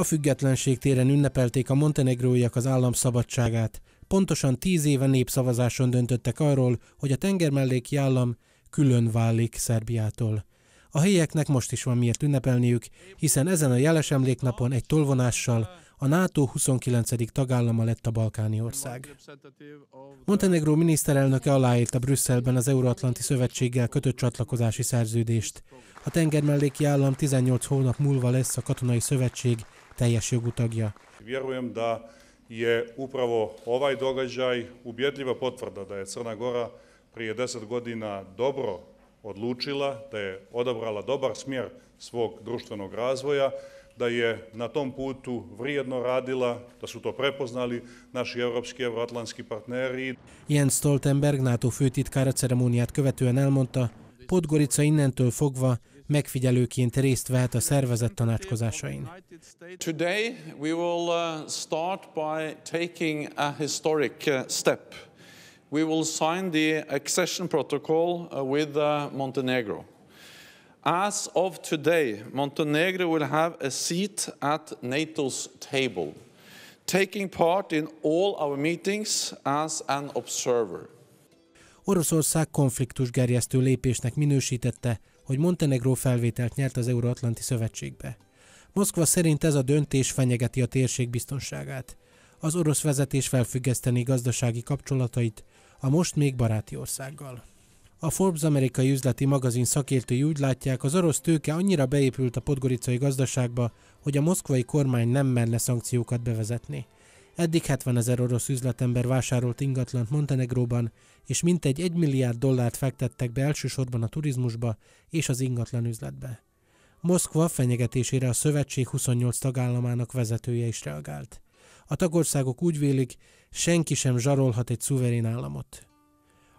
A függetlenség téren ünnepelték a montenegróiak az állam szabadságát. Pontosan tíz éve népszavazáson döntöttek arról, hogy a tengermelléki állam külön válik Szerbiától. A helyieknek most is van miért ünnepelniük, hiszen ezen a jeles emléknapon egy tolvonással a NATO 29. tagállama lett a balkáni ország. Montenegró miniszterelnöke aláírta Brüsszelben az Euróatlanti Szövetséggel kötött csatlakozási szerződést. A tengermelléki állam 18 hónap múlva lesz a katonai szövetség Teja Šugutogija. Vjerujem da je upravo ovaj događaj ubjedljiva potvrda da je Crna Gora prije deset godina dobro odlučila, da je odabrala dobar smjer svog društvenog razvoja, da je na tom putu vrijedno radila, da su to prepoznali naši evropski evroatlanski partneri. Jens Stoltenberg nato tu főtitkára ceremóniát követően elmondta, Podgorica innentől fogva megfigyelőként részt vehet a szervezet tanácskozásain. Today we will uh, start by taking a historic uh, step. We will sign the accession protocol uh, with Montenegro. As of today, Montenegro will have a seat at NATO's table, taking part in all our meetings as an observer. Oroszország konfliktus gerjesztő lépésnek minősítette, hogy Montenegró felvételt nyert az Euróatlanti Szövetségbe. Moszkva szerint ez a döntés fenyegeti a térség biztonságát. Az orosz vezetés felfüggeszteni gazdasági kapcsolatait a most még baráti országgal. A Forbes amerikai üzleti magazin szakértői úgy látják, az orosz tőke annyira beépült a podgoricai gazdaságba, hogy a moszkvai kormány nem merne szankciókat bevezetni. Eddig 70 ezer orosz üzletember vásárolt ingatlant Montenegróban, és mintegy 1 milliárd dollárt fektettek be elsősorban a turizmusba és az ingatlan üzletbe. Moszkva fenyegetésére a szövetség 28 tagállamának vezetője is reagált. A tagországok úgy vélik, senki sem zsarolhat egy szuverén államot.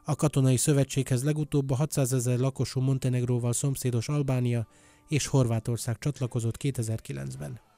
A katonai szövetséghez legutóbb a 600 ezer lakosú Montenegróval szomszédos Albánia és Horvátország csatlakozott 2009-ben.